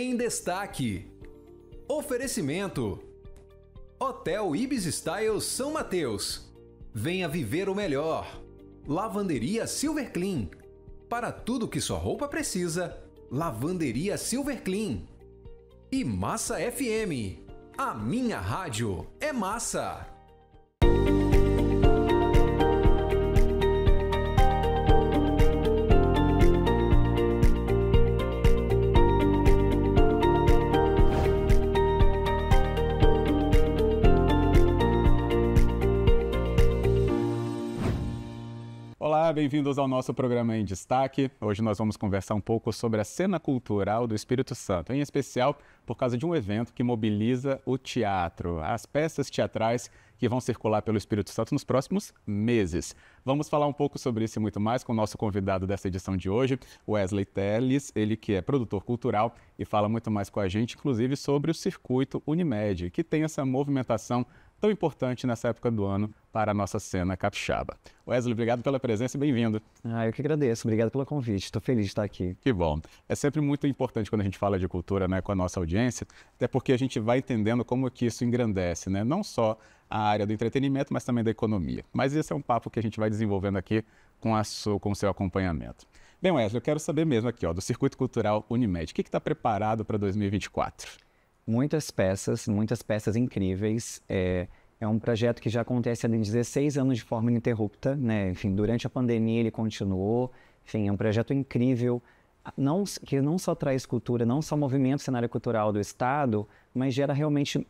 Em destaque: Oferecimento: Hotel Ibis Styles São Mateus. Venha viver o melhor. Lavanderia Silver Clean. Para tudo que sua roupa precisa, Lavanderia Silver Clean. E Massa FM. A minha rádio é massa. Olá, bem-vindos ao nosso programa em destaque. Hoje nós vamos conversar um pouco sobre a cena cultural do Espírito Santo, em especial por causa de um evento que mobiliza o teatro, as peças teatrais que vão circular pelo Espírito Santo nos próximos meses. Vamos falar um pouco sobre isso e muito mais com o nosso convidado dessa edição de hoje, Wesley Telles, ele que é produtor cultural e fala muito mais com a gente, inclusive sobre o circuito Unimed, que tem essa movimentação tão importante nessa época do ano para a nossa cena capixaba. Wesley, obrigado pela presença e bem-vindo. Ah, eu que agradeço, obrigado pelo convite, estou feliz de estar aqui. Que bom. É sempre muito importante quando a gente fala de cultura né, com a nossa audiência, até porque a gente vai entendendo como que isso engrandece, né? não só a área do entretenimento, mas também da economia. Mas esse é um papo que a gente vai desenvolvendo aqui com, a sua, com o seu acompanhamento. Bem, Wesley, eu quero saber mesmo aqui ó, do Circuito Cultural Unimed, o que está preparado para 2024? muitas peças, muitas peças incríveis. É, é um projeto que já acontece há 16 anos de forma ininterrupta, né? Enfim, durante a pandemia ele continuou. Enfim, é um projeto incrível, ah, não, que não só traz cultura, não só movimenta o cenário cultural do Estado, mas gera realmente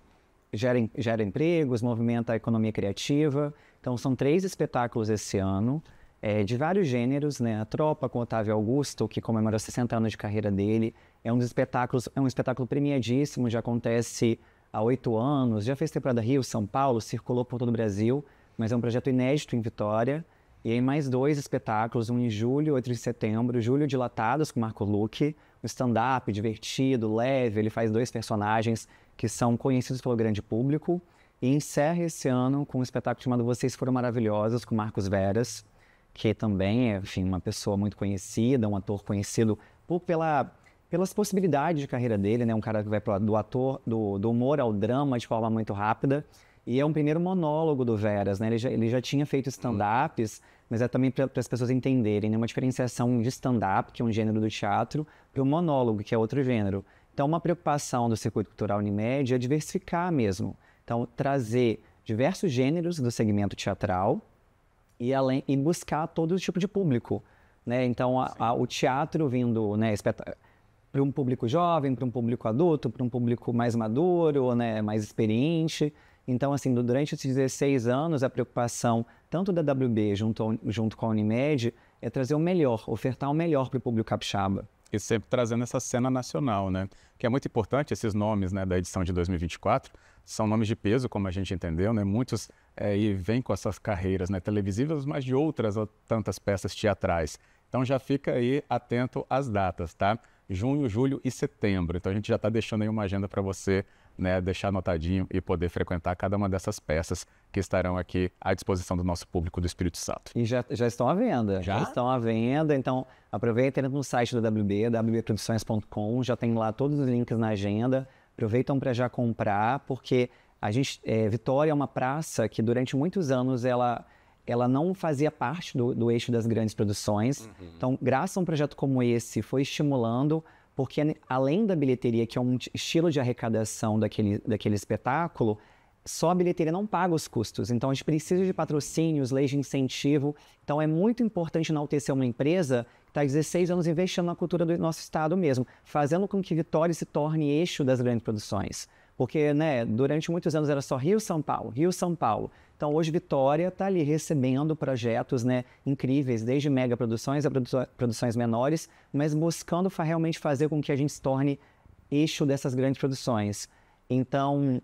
gera, gera empregos, movimenta a economia criativa. Então, são três espetáculos esse ano é, de vários gêneros, né? A Tropa com Otávio Augusto, que comemora 60 anos de carreira dele, é um dos espetáculos, é um espetáculo premiadíssimo, já acontece há oito anos, já fez temporada Rio, São Paulo, circulou por todo o Brasil, mas é um projeto inédito em Vitória. E aí mais dois espetáculos, um em julho, outro em setembro. Julho Dilatados com Marco Luque, um stand-up divertido, leve, ele faz dois personagens que são conhecidos pelo grande público. E encerra esse ano com um espetáculo chamado Vocês Foram Maravilhosos, com Marcos Veras, que também é, enfim, uma pessoa muito conhecida, um ator conhecido por, pela, pelas possibilidades de carreira dele, né? Um cara que vai pro, do ator, do, do humor ao drama de forma muito rápida. E é um primeiro monólogo do Veras, né? Ele já, ele já tinha feito stand-ups, mas é também para as pessoas entenderem, né? Uma diferenciação de stand-up, que é um gênero do teatro, para o monólogo, que é outro gênero. Então, uma preocupação do Circuito Cultural Unimed é diversificar mesmo. Então, trazer diversos gêneros do segmento teatral, e, além, e buscar todo tipo de público. Né? Então, a, a, o teatro vindo né, para um público jovem, para um público adulto, para um público mais maduro, né, mais experiente. Então, assim, durante esses 16 anos, a preocupação tanto da WB junto, junto com a Unimed é trazer o melhor, ofertar o melhor para o público capixaba e sempre trazendo essa cena nacional, né? Que é muito importante, esses nomes né, da edição de 2024 são nomes de peso, como a gente entendeu, né? Muitos é, e vêm com essas carreiras né, televisivas, mas de outras tantas peças teatrais. Então já fica aí atento às datas, tá? Junho, julho e setembro. Então a gente já está deixando aí uma agenda para você né, deixar anotadinho e poder frequentar cada uma dessas peças que estarão aqui à disposição do nosso público do Espírito Santo. E já, já estão à venda. Já? já estão à venda, então aproveita no site da WB, wbproduções.com, já tem lá todos os links na agenda. Aproveitam para já comprar, porque a gente, é, Vitória é uma praça que durante muitos anos ela ela não fazia parte do, do eixo das grandes produções. Uhum. Então, graças a um projeto como esse, foi estimulando porque além da bilheteria, que é um estilo de arrecadação daquele, daquele espetáculo, só a bilheteria não paga os custos. Então a gente precisa de patrocínios, leis de incentivo. Então é muito importante enaltecer uma empresa que está 16 anos investindo na cultura do nosso estado mesmo, fazendo com que Vitória se torne eixo das grandes produções. Porque, né, durante muitos anos era só Rio São Paulo, Rio São Paulo. Então hoje Vitória está ali recebendo projetos, né, incríveis, desde mega produções a produções menores, mas buscando realmente fazer com que a gente se torne eixo dessas grandes produções. Então,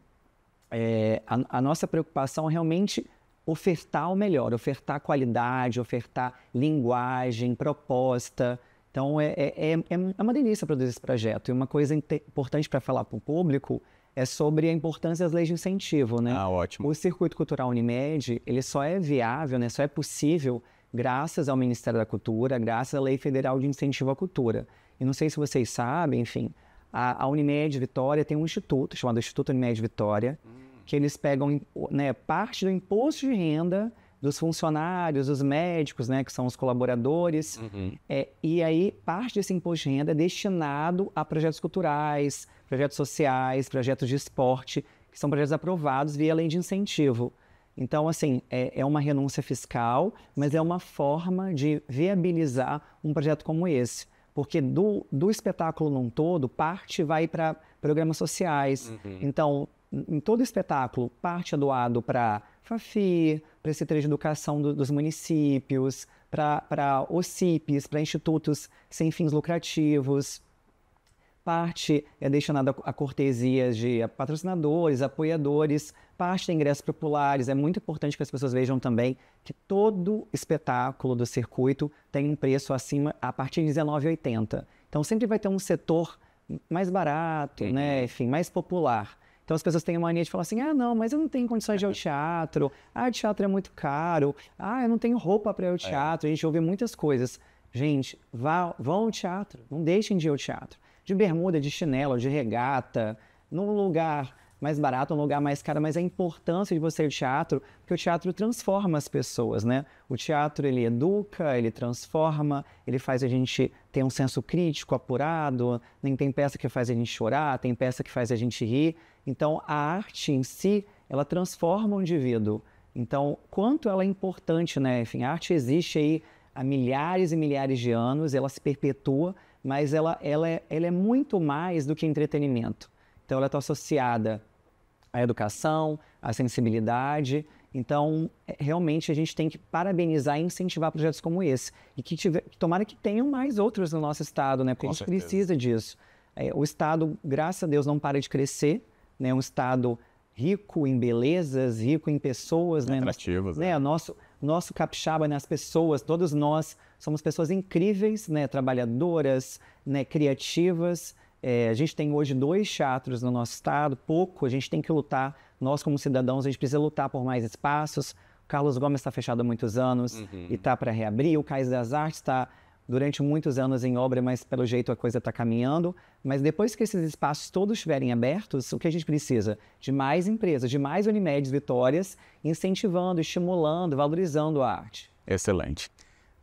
é, a, a nossa preocupação é realmente ofertar o melhor, ofertar qualidade, ofertar linguagem, proposta. Então, é, é, é, é uma delícia produzir esse projeto. E uma coisa importante para falar para o público é sobre a importância das leis de incentivo, né? Ah, ótimo. O circuito cultural Unimed, ele só é viável, né? Só é possível graças ao Ministério da Cultura, graças à Lei Federal de Incentivo à Cultura. E não sei se vocês sabem, enfim, a, a Unimed Vitória tem um instituto chamado Instituto Unimed Vitória, hum. que eles pegam né, parte do imposto de renda dos funcionários, dos médicos, né, que são os colaboradores. Uhum. É, e aí, parte desse imposto de renda é destinado a projetos culturais, projetos sociais, projetos de esporte, que são projetos aprovados via lei de incentivo. Então, assim, é, é uma renúncia fiscal, mas é uma forma de viabilizar um projeto como esse porque do, do espetáculo num todo, parte vai para programas sociais. Uhum. Então, em todo espetáculo, parte é doado para FAFI, para esse de educação do, dos municípios, para OCIPs, para institutos sem fins lucrativos parte é destinada a cortesias de patrocinadores, apoiadores, parte tem é ingressos populares. É muito importante que as pessoas vejam também que todo espetáculo do circuito tem um preço acima a partir de R$19,80. Então sempre vai ter um setor mais barato, uhum. né? enfim, mais popular. Então as pessoas têm a mania de falar assim: ah, não, mas eu não tenho condições de ir ao uhum. teatro, ah, teatro é muito caro, ah, eu não tenho roupa para ir ao é. teatro. A gente ouve muitas coisas. Gente, vá, vão ao teatro, não deixem de ir ao teatro de bermuda, de chinelo, de regata, num lugar mais barato, num lugar mais caro, mas a importância de você ir ao teatro, porque o teatro transforma as pessoas, né? O teatro, ele educa, ele transforma, ele faz a gente ter um senso crítico apurado, nem tem peça que faz a gente chorar, tem peça que faz a gente rir. Então, a arte em si, ela transforma o indivíduo. Então, quanto ela é importante, né? Enfim, a arte existe aí há milhares e milhares de anos, ela se perpetua, mas ela, ela, é, ela é muito mais do que entretenimento. Então, ela está associada à educação, à sensibilidade. Então, é, realmente, a gente tem que parabenizar e incentivar projetos como esse. E que tiver, tomara que tenham mais outros no nosso estado, né? Porque Com a gente certeza. precisa disso. É, o estado, graças a Deus, não para de crescer. Né? Um estado rico em belezas, rico em pessoas, é né? Atrativos, né? né? Nosso, nosso capixaba, né? As pessoas, todos nós somos pessoas incríveis, né? Trabalhadoras, né? Criativas. É, a gente tem hoje dois teatros no nosso estado, pouco. A gente tem que lutar. Nós, como cidadãos, a gente precisa lutar por mais espaços. O Carlos Gomes está fechado há muitos anos uhum. e está para reabrir. O Cais das Artes está durante muitos anos em obra, mas pelo jeito a coisa está caminhando. Mas depois que esses espaços todos estiverem abertos, o que a gente precisa? De mais empresas, de mais Unimedes Vitórias, incentivando, estimulando, valorizando a arte. Excelente.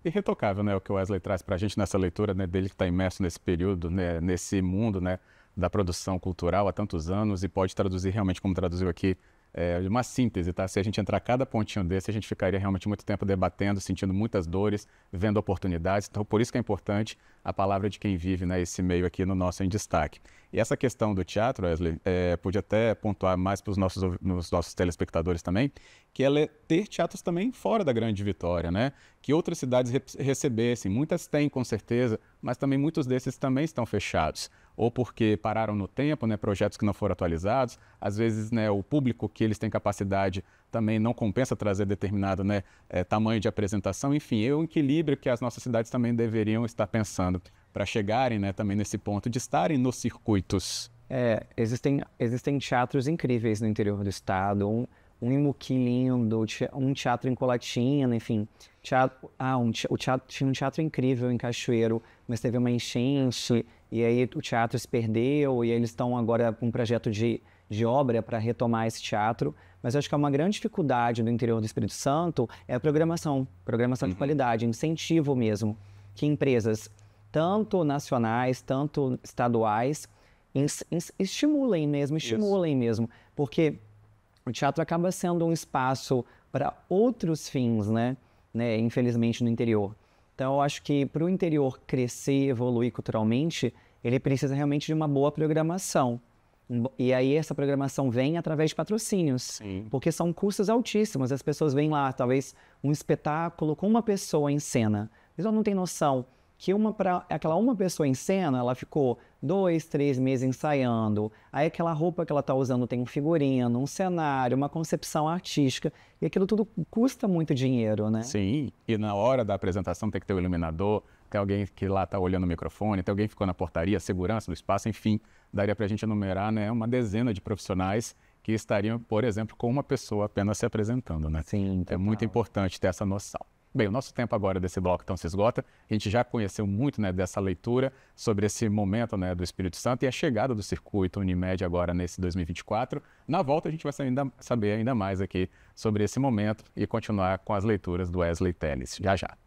Irretocável, né? O que o Wesley traz para a gente nessa leitura né, dele que está imerso nesse período, né, nesse mundo, né? da produção cultural há tantos anos e pode traduzir realmente como traduziu aqui é, uma síntese, tá? Se a gente entrar cada pontinho desse, a gente ficaria realmente muito tempo debatendo, sentindo muitas dores, vendo oportunidades. Então, por isso que é importante a palavra de quem vive né, esse meio aqui no nosso em destaque. E essa questão do teatro, Wesley, é, pude até pontuar mais para os nossos, nossos telespectadores também, que ela é ter teatros também fora da Grande Vitória, né? Que outras cidades re recebessem. Muitas têm, com certeza, mas também muitos desses também estão fechados ou porque pararam no tempo, né, projetos que não foram atualizados. Às vezes, né, o público que eles têm capacidade também não compensa trazer determinado né, é, tamanho de apresentação. Enfim, é um equilíbrio que as nossas cidades também deveriam estar pensando para chegarem né, também nesse ponto de estarem nos circuitos. É, existem, existem teatros incríveis no interior do estado, um, um lindo, um teatro em Colatina, enfim. Teatro, ah, um, o teatro, tinha um teatro incrível em Cachoeiro, mas teve uma enchente. E aí o teatro se perdeu, e eles estão agora com um projeto de, de obra para retomar esse teatro. Mas acho que é uma grande dificuldade do interior do Espírito Santo é a programação, programação uhum. de qualidade, incentivo mesmo, que empresas, tanto nacionais, tanto estaduais, estimulem mesmo, estimulem Isso. mesmo, porque o teatro acaba sendo um espaço para outros fins, né? né? Infelizmente no interior. Então, eu acho que para o interior crescer, evoluir culturalmente, ele precisa realmente de uma boa programação. E aí essa programação vem através de patrocínios, Sim. porque são custos altíssimos. As pessoas vêm lá, talvez um espetáculo com uma pessoa em cena. Eles não têm noção que uma pra, aquela uma pessoa em cena, ela ficou dois, três meses ensaiando, aí aquela roupa que ela está usando tem um figurino, um cenário, uma concepção artística, e aquilo tudo custa muito dinheiro, né? Sim, e na hora da apresentação tem que ter o um iluminador, tem alguém que lá está olhando o microfone, tem alguém que ficou na portaria, segurança do espaço, enfim, daria para a gente enumerar né, uma dezena de profissionais que estariam, por exemplo, com uma pessoa apenas se apresentando, né? Sim, total. É muito importante ter essa noção. Bem, o nosso tempo agora desse bloco então se esgota. A gente já conheceu muito né, dessa leitura sobre esse momento né, do Espírito Santo e a chegada do circuito Unimed agora nesse 2024. Na volta a gente vai ainda, saber ainda mais aqui sobre esse momento e continuar com as leituras do Wesley Telles. Já já.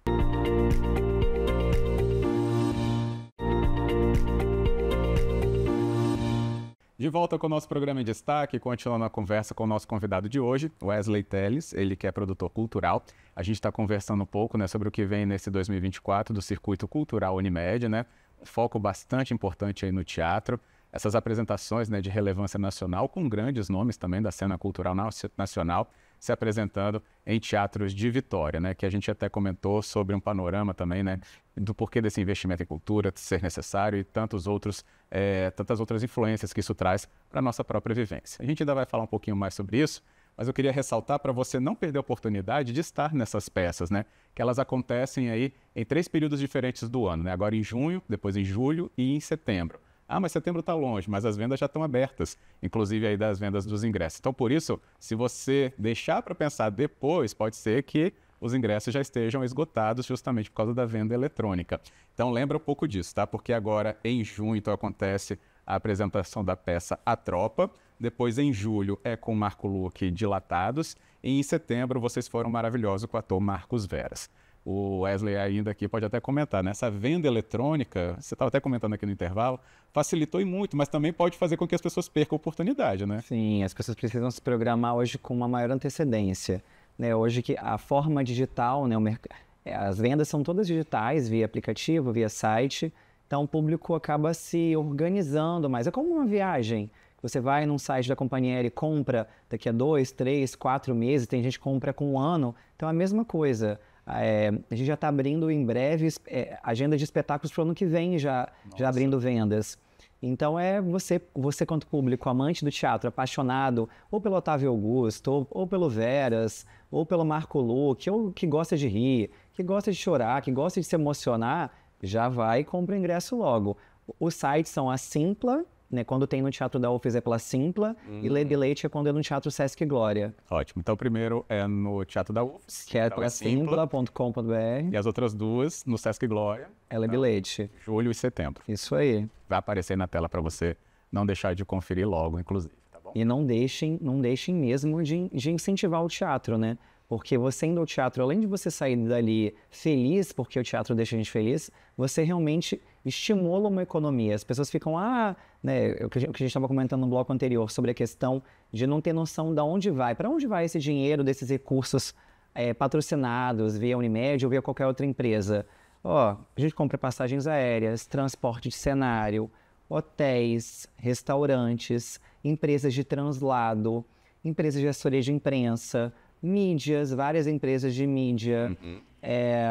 De volta com o nosso programa em destaque, continuando a conversa com o nosso convidado de hoje, Wesley Teles, ele que é produtor cultural a gente está conversando um pouco né, sobre o que vem nesse 2024 do Circuito Cultural Unimed, né? foco bastante importante aí no teatro. Essas apresentações né, de relevância nacional, com grandes nomes também da cena cultural nacional, se apresentando em teatros de Vitória, né? Que a gente até comentou sobre um panorama também, né? Do porquê desse investimento em cultura ser necessário e tantos outros, é, tantas outras influências que isso traz para a nossa própria vivência. A gente ainda vai falar um pouquinho mais sobre isso, mas eu queria ressaltar para você não perder a oportunidade de estar nessas peças, né? Que elas acontecem aí em três períodos diferentes do ano, né? Agora em junho, depois em julho e em setembro. Ah, mas setembro está longe, mas as vendas já estão abertas, inclusive aí das vendas dos ingressos. Então, por isso, se você deixar para pensar depois, pode ser que os ingressos já estejam esgotados justamente por causa da venda eletrônica. Então, lembra um pouco disso, tá? Porque agora em junho então, acontece a apresentação da peça A Tropa. Depois, em julho, é com Marco Luque Dilatados. E em setembro, vocês foram maravilhosos com o ator Marcos Veras. O Wesley ainda aqui pode até comentar, né? Essa venda eletrônica, você estava até comentando aqui no intervalo, facilitou e muito, mas também pode fazer com que as pessoas percam a oportunidade, né? Sim, as pessoas precisam se programar hoje com uma maior antecedência. Né? Hoje que a forma digital, né? Merc... É, as vendas são todas digitais, via aplicativo, via site, então o público acaba se organizando mais. É como uma viagem. Você vai num site da companhia aérea e compra daqui a dois, três, quatro meses, tem gente que compra com um ano. Então é a mesma coisa. É, a gente já está abrindo em breve é, agenda de espetáculos para o ano que vem, já, já abrindo vendas. Então é você, você quanto público, amante do teatro, apaixonado ou pelo Otávio Augusto, ou, ou pelo Veras, ou pelo Marco Luque, ou que gosta de rir, que gosta de chorar, que gosta de se emocionar, já vai e compra o ingresso logo. Os sites são a Simpla, né? Quando tem no Teatro da UFES é pela Simpla e Lady hum. Leite é quando é no Teatro Sesc Glória. Ótimo. Então, o primeiro é no Teatro da UFES. Que é Simpla.com.br. E as outras duas no Sesc Glória. É Lady então, tá. Leite. Julho e setembro. Isso aí. Vai aparecer na tela para você não deixar de conferir logo, inclusive. Tá bom? E não deixem, não deixem mesmo de, de incentivar o teatro, né? Porque você indo ao teatro, além de você sair dali feliz, porque o teatro deixa a gente feliz, você realmente estimula uma economia. As pessoas ficam, ah, né, o que a gente estava comentando no bloco anterior sobre a questão de não ter noção de onde vai, para onde vai esse dinheiro desses recursos é, patrocinados via Unimed ou via qualquer outra empresa. Ó, oh, a gente compra passagens aéreas, transporte de cenário, hotéis, restaurantes, empresas de translado, empresas de assessoria de imprensa mídias, várias empresas de mídia, uhum. é,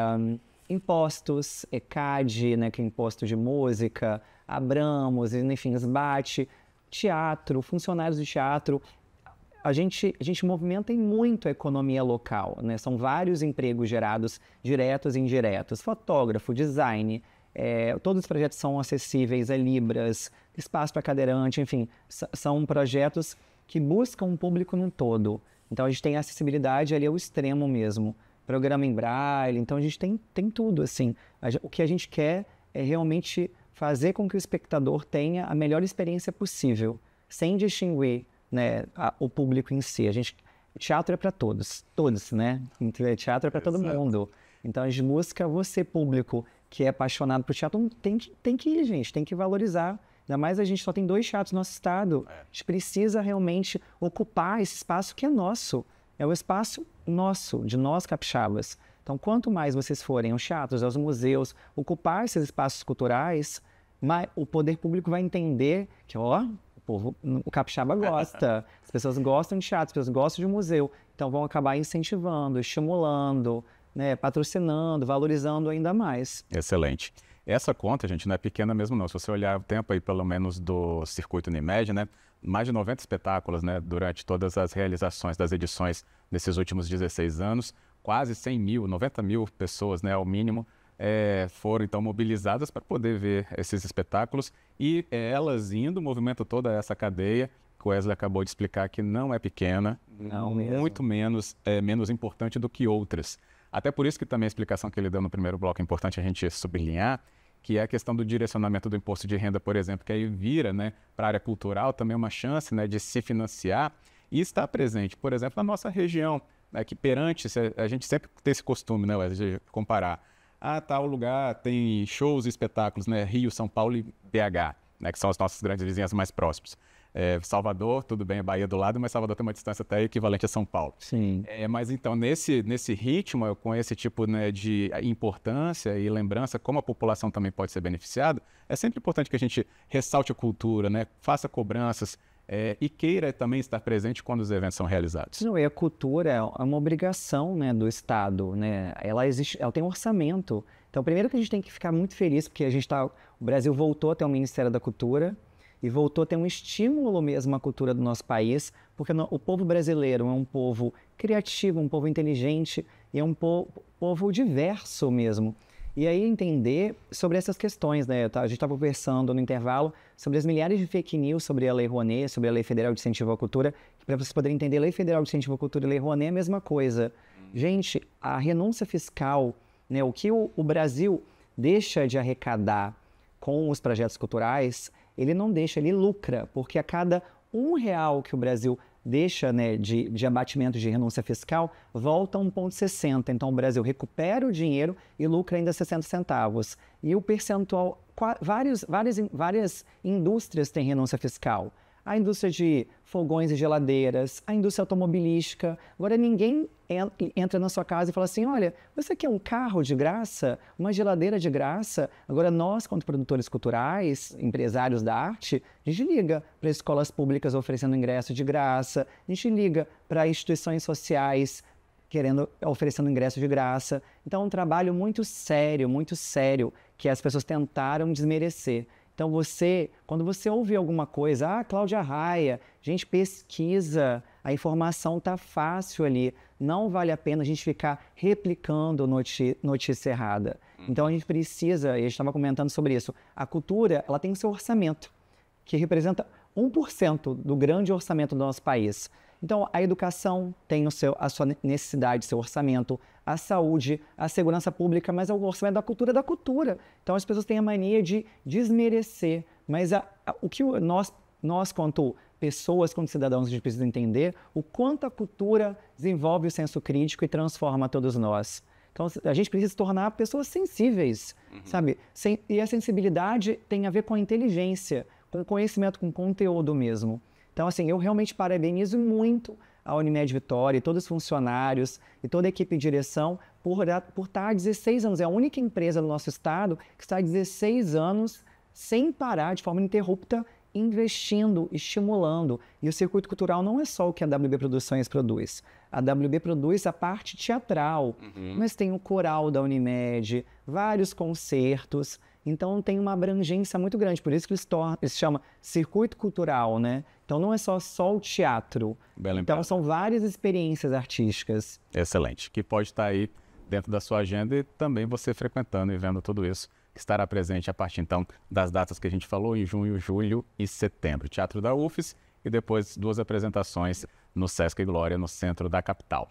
impostos, ECAD, né, que é imposto de música, Abramos, enfim, SBAT, teatro, funcionários de teatro. A gente, a gente movimenta muito a economia local, né? São vários empregos gerados, diretos e indiretos. Fotógrafo, design, é, todos os projetos são acessíveis a é libras, espaço para cadeirante, enfim, são projetos que buscam um público no todo. Então a gente tem acessibilidade ali ao extremo mesmo. Programa em braille, então a gente tem, tem tudo assim. O que a gente quer é realmente fazer com que o espectador tenha a melhor experiência possível, sem distinguir né, a, o público em si. A gente teatro é para todos, todos, né? Teatro é para todo mundo. Então a gente busca você público que é apaixonado por teatro, tem, tem que ir, gente, tem que valorizar Ainda mais a gente só tem dois teatros no nosso estado. É. A gente precisa realmente ocupar esse espaço que é nosso. É o espaço nosso, de nós capixabas. Então, quanto mais vocês forem aos teatros, aos museus, ocupar esses espaços culturais, mais, o poder público vai entender que, ó, o povo, o capixaba gosta, as pessoas gostam de teatro, as pessoas gostam de museu, então vão acabar incentivando, estimulando, né, patrocinando, valorizando ainda mais. Excelente. Essa conta, gente, não é pequena mesmo não. Se você olhar o tempo aí, pelo menos do circuito Unimed, né, mais de 90 espetáculos, né, durante todas as realizações das edições nesses últimos 16 anos, quase 100 mil, 90 mil pessoas, né, ao mínimo, é, foram então mobilizadas para poder ver esses espetáculos e é, elas indo, movimento toda essa cadeia. Que o Wesley acabou de explicar que não é pequena, não muito mesmo. menos é, menos importante do que outras. Até por isso que também a explicação que ele deu no primeiro bloco é importante a gente sublinhar, que é a questão do direcionamento do imposto de renda, por exemplo, que aí vira né, para a área cultural também uma chance né, de se financiar e está presente, por exemplo, na nossa região, né, que perante, a gente sempre tem esse costume né, de comparar, ah, tal lugar tem shows e espetáculos, né, Rio, São Paulo e BH, né, que são as nossas grandes vizinhas mais próximas. É, Salvador, tudo bem, a Bahia do lado, mas Salvador tem uma distância até equivalente a São Paulo. Sim. É, mas então, nesse, nesse ritmo, com esse tipo né, de importância e lembrança, como a população também pode ser beneficiada, é sempre importante que a gente ressalte a cultura, né, faça cobranças, é, e queira também estar presente quando os eventos são realizados. Não, e a cultura é, é uma obrigação né, do Estado, né? Ela existe, ela tem um orçamento. Então, primeiro que a gente tem que ficar muito feliz porque a gente tá, o Brasil voltou até o Ministério da Cultura, e voltou a ter um estímulo mesmo à cultura do nosso país, porque o povo brasileiro é um povo criativo, um povo inteligente e é um po povo diverso mesmo. E aí entender sobre essas questões, né? A gente estava conversando no intervalo sobre as milhares de fake news sobre a Lei Rouanet, sobre a Lei Federal de Incentivo à Cultura, para vocês poderem entender, a Lei Federal de Incentivo à Cultura e a Lei Rouanet é a mesma coisa. Gente, a renúncia fiscal, né? O que o, o Brasil deixa de arrecadar com os projetos culturais ele não deixa, ele lucra, porque a cada um real que o Brasil deixa né, de, de abatimento de renúncia fiscal, volta 1,60. Então o Brasil recupera o dinheiro e lucra ainda 60 centavos. E o percentual, vários, várias, várias indústrias têm renúncia fiscal a indústria de fogões e geladeiras, a indústria automobilística. Agora ninguém entra na sua casa e fala assim: olha, você quer um carro de graça, uma geladeira de graça? Agora, nós, quanto produtores culturais, empresários da arte, a gente liga para escolas públicas oferecendo ingresso de graça, a gente liga para instituições sociais querendo oferecendo ingresso de graça. Então, é um trabalho muito sério, muito sério, que as pessoas tentaram desmerecer. Então você, quando você ouve alguma coisa, ah, Cláudia Raia, gente pesquisa, a informação tá fácil ali, não vale a pena a gente ficar replicando notícia errada. Uhum. Então a gente precisa, e a gente estava comentando sobre isso, a cultura, ela tem seu orçamento, que representa 1% do grande orçamento do nosso país. Então, a educação tem o seu, a sua necessidade, seu orçamento, a saúde, a segurança pública, mas o orçamento é da cultura é da cultura. Então, as pessoas têm a mania de desmerecer, mas a, a, o que nós, nós, quanto pessoas, quanto cidadãos, a gente precisa entender o quanto a cultura desenvolve o senso crítico e transforma todos nós. Então, a gente precisa se tornar pessoas sensíveis, uhum. sabe? Sem, e a sensibilidade tem a ver com a inteligência, com conhecimento, com conteúdo mesmo. Então, assim, eu realmente parabenizo muito a Unimed Vitória, e todos os funcionários e toda a equipe de direção por, por estar há 16 anos. É a única empresa do nosso estado que está há 16 anos sem parar, de forma ininterrupta, investindo, estimulando. E o circuito cultural não é só o que a WB Produções produz. A WB produz a parte teatral, uhum. mas tem o coral da Unimed, vários concertos. Então tem uma abrangência muito grande, por isso que eles, se chama chamam circuito cultural, né? Então não é só, só o teatro. Bela então são várias experiências artísticas. Excelente, que pode estar aí dentro da sua agenda e também você frequentando e vendo tudo isso estará presente a partir então das datas que a gente falou, em junho, julho e setembro. Teatro da UFES e depois duas apresentações no Sesc Glória, no centro da capital.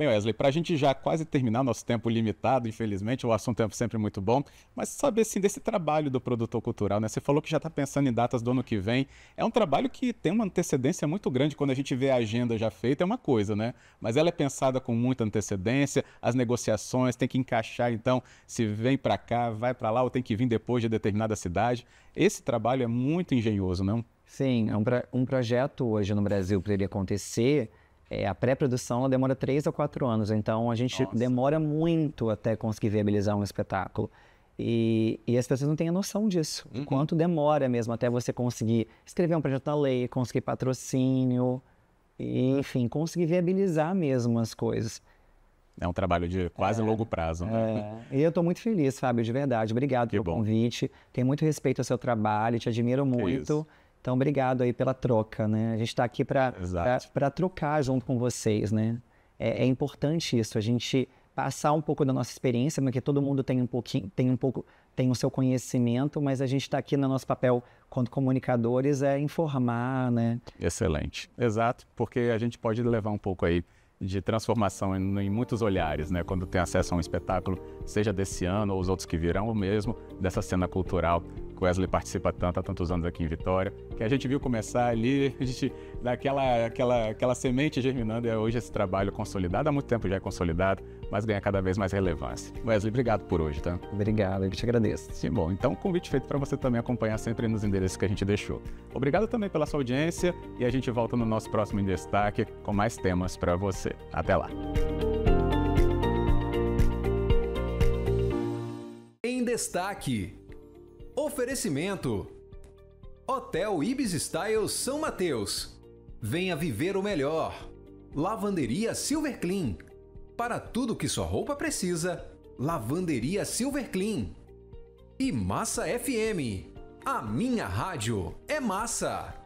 Bem, Wesley, para a gente já quase terminar nosso tempo limitado, infelizmente, o assunto é sempre muito bom, mas saber assim desse trabalho do produtor cultural, né? Você falou que já está pensando em datas do ano que vem. É um trabalho que tem uma antecedência muito grande quando a gente vê a agenda já feita, é uma coisa, né? Mas ela é pensada com muita antecedência, as negociações tem que encaixar, então, se vem para cá, vai para lá, ou tem que vir depois de determinada cidade. Esse trabalho é muito engenhoso, não? Sim, é um, pra, um projeto hoje no Brasil para ele acontecer é, a pré-produção demora três a quatro anos, então a gente Nossa. demora muito até conseguir viabilizar um espetáculo. E, e, as pessoas não têm a noção disso. Uhum. Quanto demora mesmo até você conseguir escrever um projeto da lei, conseguir patrocínio, e, enfim, conseguir viabilizar mesmo as coisas. É um trabalho de quase é, longo prazo. Né? É. E eu estou muito feliz, Fábio, de verdade. Obrigado que pelo bom. convite. Tenho muito respeito ao seu trabalho, te admiro que muito. Isso. Então, obrigado aí pela troca, né? A gente está aqui para trocar junto com vocês, né? É, é, importante isso, a gente passar um pouco da nossa experiência, porque todo mundo tem um pouquinho, tem um pouco, tem o seu conhecimento, mas a gente está aqui no nosso papel quanto comunicadores é informar, né? Excelente, exato, porque a gente pode levar um pouco aí de transformação em, em, muitos olhares, né? Quando tem acesso a um espetáculo, seja desse ano ou os outros que virão, ou mesmo dessa cena cultural que o Wesley participa tanto há tantos anos aqui em Vitória, que a gente viu começar ali, a gente daquela aquela, aquela semente germinando e é hoje esse trabalho consolidado, há muito tempo já é consolidado, mas ganha cada vez mais relevância. Wesley, obrigado por hoje, tá? Obrigado, eu te agradeço. Sim, bom, então convite feito para você também acompanhar sempre nos endereços que a gente deixou. Obrigado também pela sua audiência e a gente volta no nosso próximo em destaque com mais temas para você. Até lá. Em destaque Oferecimento: Hotel Ibis Style São Mateus. Venha viver o melhor. Lavanderia Silver Clean. Para tudo que sua roupa precisa, Lavanderia Silver Clean. E Massa FM. A minha rádio é massa.